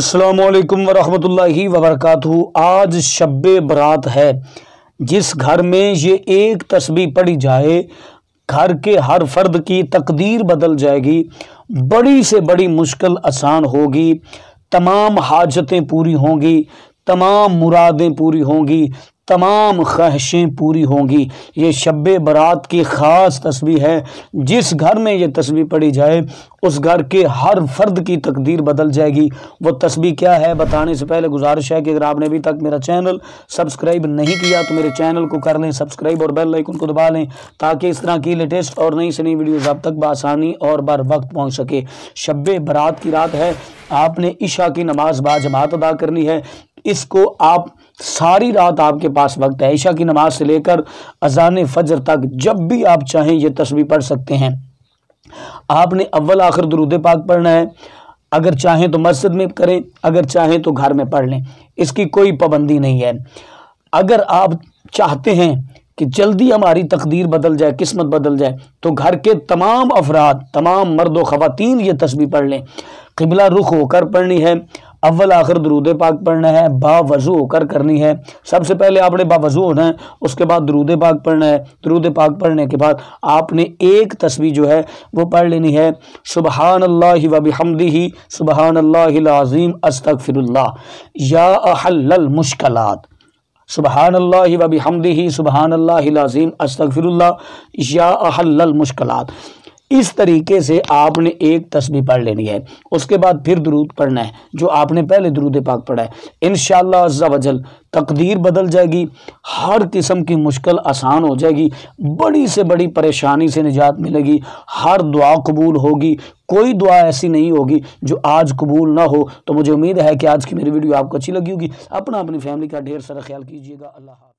अल्लाम वरहमतुल्लाहि वबरक आज शब बरात है जिस घर में ये एक तस्वीर पढ़ी जाए घर के हर फर्द की तकदीर बदल जाएगी बड़ी से बड़ी मुश्किल आसान होगी तमाम हाजतें पूरी होंगी तमाम मुरादें पूरी होंगी तमाम ख्वाहिशें पूरी होंगी ये शब बरात की ख़ास तस्वीर है जिस घर में ये तस्वीर पढ़ी जाए उस घर के हर फर्द की तकदीर बदल जाएगी वो तस्वीर क्या है बताने से पहले गुजारिश है कि अगर आपने अभी तक मेरा चैनल सब्सक्राइब नहीं किया तो मेरे चैनल को कर लें सब्सक्राइब और बेल आइकन को दबा लें ताकि इस तरह की लेटेस्ट और नई से नई वीडियोज़ आप तक बसानी और बर वक्त पहुँच सके शब बरात की रात है आपने ईशा की नमाज बाजमात अदा करनी है इसको आप सारी रात आपके पास वक्त है ईशा की नमाज से लेकर अजान फजर तक जब भी आप चाहें यह तस्वीर पढ़ सकते हैं आपने अव्वल आखिर दरुद पाक पढ़ना है अगर चाहें तो मस्जिद में करें अगर चाहें तो घर में पढ़ लें इसकी कोई पाबंदी नहीं है अगर आप चाहते हैं कि जल्दी हमारी तकदीर बदल जाए किस्मत बदल जाए तो घर के तमाम अफराद तमाम मर्द व ख़वान ये तस्वीर पढ़ लें किबला रुख होकर पढ़नी है अव्वल आखिर दरूद पाक पढ़ना है बावजू होकर करनी है सबसे पहले आपने बावजू होना है उसके बाद दरूद पाक पढ़ना है दरूद पाक पढ़ने के बाद आपने एक तस्वीर जो है वो पढ़ लेनी है सुबहान अल्लाह वबहमदी ही सुबहान अल्लाज़ीम अस्तफ़िरल्ला या अहल मुश्किलात सुबहान अल्लाबी हमदी ही सुबहान अल्लाज़ीम अस्तफ़िरल्ला या अहल मुश्किल इस तरीके से आपने एक तस्वीर पढ़ लेनी है उसके बाद फिर दरूद पढ़ना है जो आपने पहले दरूद पाक पढ़ा है इन वजल तकदीर बदल जाएगी हर किस्म की मुश्किल आसान हो जाएगी बड़ी से बड़ी परेशानी से निजात मिलेगी हर दुआ कबूल होगी कोई दुआ ऐसी नहीं होगी जो आज कबूल ना हो तो मुझे उम्मीद है कि आज की मेरी वीडियो आपको अच्छी लगी होगी अपना अपनी फैमिली का ढेर सारा ख्याल कीजिएगा अल्लाह